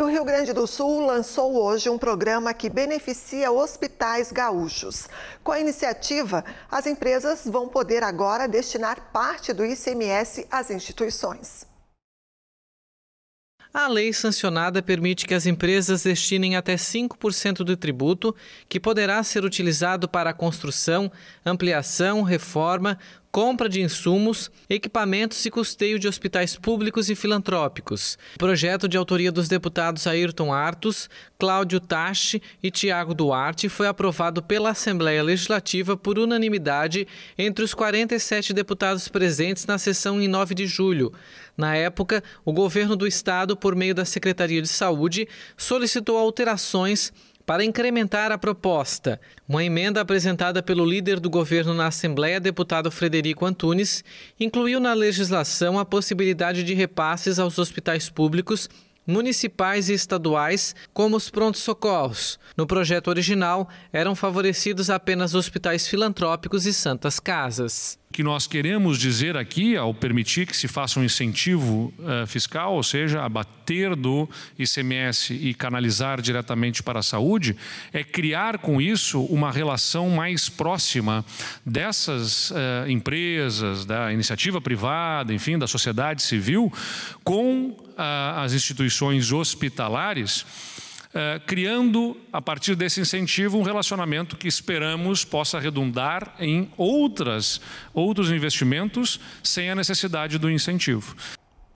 E o Rio Grande do Sul lançou hoje um programa que beneficia hospitais gaúchos. Com a iniciativa, as empresas vão poder agora destinar parte do ICMS às instituições. A lei sancionada permite que as empresas destinem até 5% do tributo, que poderá ser utilizado para a construção, ampliação, reforma, compra de insumos, equipamentos e custeio de hospitais públicos e filantrópicos. Projeto de autoria dos deputados Ayrton Artos, Cláudio Tache e Tiago Duarte foi aprovado pela Assembleia Legislativa por unanimidade entre os 47 deputados presentes na sessão em 9 de julho. Na época, o governo do estado, por meio da Secretaria de Saúde, solicitou alterações para incrementar a proposta. Uma emenda apresentada pelo líder do governo na Assembleia, deputado Frederico Antunes, incluiu na legislação a possibilidade de repasses aos hospitais públicos municipais e estaduais, como os prontos-socorros. No projeto original, eram favorecidos apenas hospitais filantrópicos e santas casas que nós queremos dizer aqui, ao permitir que se faça um incentivo uh, fiscal, ou seja, abater do ICMS e canalizar diretamente para a saúde, é criar com isso uma relação mais próxima dessas uh, empresas, da iniciativa privada, enfim, da sociedade civil, com uh, as instituições hospitalares eh, criando, a partir desse incentivo, um relacionamento que esperamos possa redundar em outras, outros investimentos sem a necessidade do incentivo.